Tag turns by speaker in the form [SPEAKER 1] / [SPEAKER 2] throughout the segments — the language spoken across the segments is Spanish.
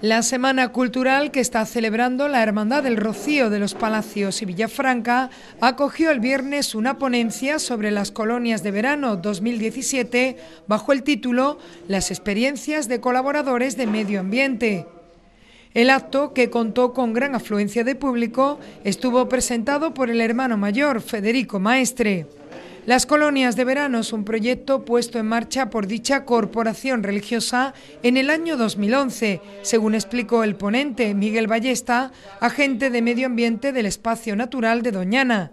[SPEAKER 1] La Semana Cultural que está celebrando la Hermandad del Rocío de los Palacios y Villafranca acogió el viernes una ponencia sobre las colonias de verano 2017 bajo el título Las experiencias de colaboradores de medio ambiente. El acto, que contó con gran afluencia de público, estuvo presentado por el hermano mayor Federico Maestre. Las colonias de verano es un proyecto puesto en marcha por dicha corporación religiosa en el año 2011, según explicó el ponente Miguel Ballesta, agente de medio ambiente del espacio natural de Doñana.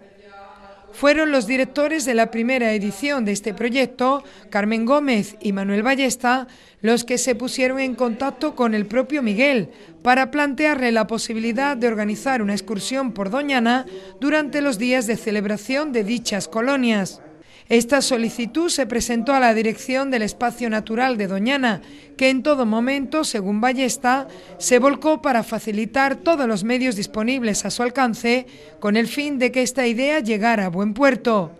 [SPEAKER 1] Fueron los directores de la primera edición de este proyecto, Carmen Gómez y Manuel Ballesta, los que se pusieron en contacto con el propio Miguel para plantearle la posibilidad de organizar una excursión por Doñana durante los días de celebración de dichas colonias. Esta solicitud se presentó a la dirección del Espacio Natural de Doñana, que en todo momento, según Ballesta, se volcó para facilitar todos los medios disponibles a su alcance con el fin de que esta idea llegara a buen puerto.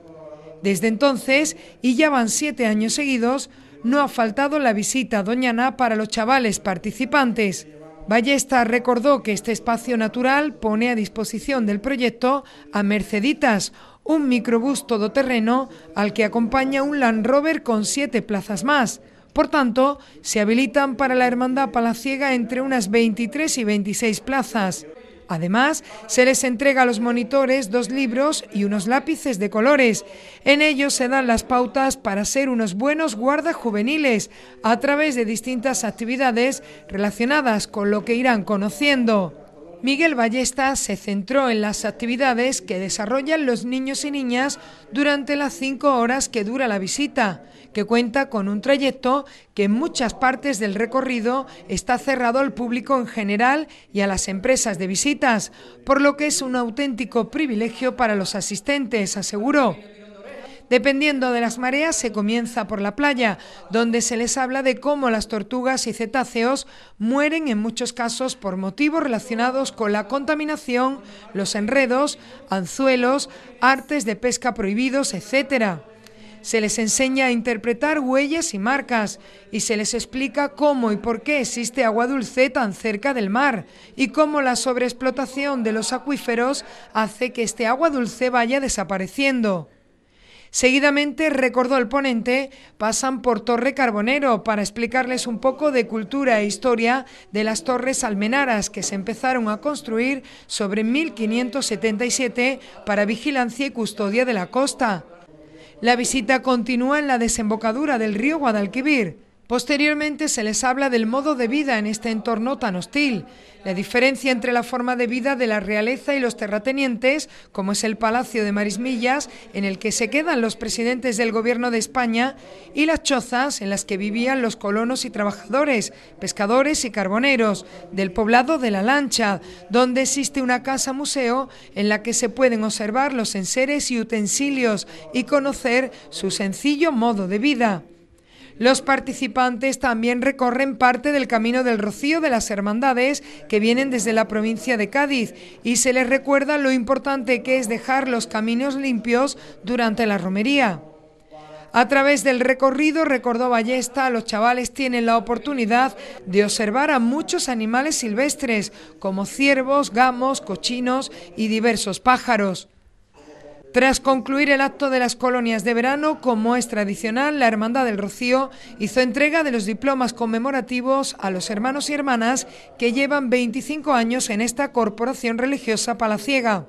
[SPEAKER 1] Desde entonces, y ya van siete años seguidos, no ha faltado la visita a Doñana para los chavales participantes. Ballesta recordó que este espacio natural pone a disposición del proyecto a Merceditas, un microbús todoterreno al que acompaña un Land Rover con siete plazas más. Por tanto, se habilitan para la Hermandad Palaciega entre unas 23 y 26 plazas. Además, se les entrega a los monitores dos libros y unos lápices de colores. En ellos se dan las pautas para ser unos buenos guardas juveniles a través de distintas actividades relacionadas con lo que irán conociendo. Miguel Ballesta se centró en las actividades que desarrollan los niños y niñas durante las cinco horas que dura la visita, que cuenta con un trayecto que en muchas partes del recorrido está cerrado al público en general y a las empresas de visitas, por lo que es un auténtico privilegio para los asistentes, aseguró. Dependiendo de las mareas, se comienza por la playa, donde se les habla de cómo las tortugas y cetáceos mueren en muchos casos por motivos relacionados con la contaminación, los enredos, anzuelos, artes de pesca prohibidos, etc. Se les enseña a interpretar huellas y marcas y se les explica cómo y por qué existe agua dulce tan cerca del mar y cómo la sobreexplotación de los acuíferos hace que este agua dulce vaya desapareciendo. Seguidamente, recordó el ponente, pasan por Torre Carbonero para explicarles un poco de cultura e historia de las Torres Almenaras que se empezaron a construir sobre 1577 para vigilancia y custodia de la costa. La visita continúa en la desembocadura del río Guadalquivir. Posteriormente se les habla del modo de vida en este entorno tan hostil, la diferencia entre la forma de vida de la realeza y los terratenientes, como es el Palacio de Marismillas, en el que se quedan los presidentes del Gobierno de España, y las chozas en las que vivían los colonos y trabajadores, pescadores y carboneros, del poblado de La Lancha, donde existe una casa museo en la que se pueden observar los enseres y utensilios y conocer su sencillo modo de vida. Los participantes también recorren parte del Camino del Rocío de las Hermandades que vienen desde la provincia de Cádiz y se les recuerda lo importante que es dejar los caminos limpios durante la romería. A través del recorrido, recordó Ballesta, los chavales tienen la oportunidad de observar a muchos animales silvestres, como ciervos, gamos, cochinos y diversos pájaros. Tras concluir el acto de las colonias de verano, como es tradicional, la Hermandad del Rocío hizo entrega de los diplomas conmemorativos a los hermanos y hermanas que llevan 25 años en esta corporación religiosa palaciega.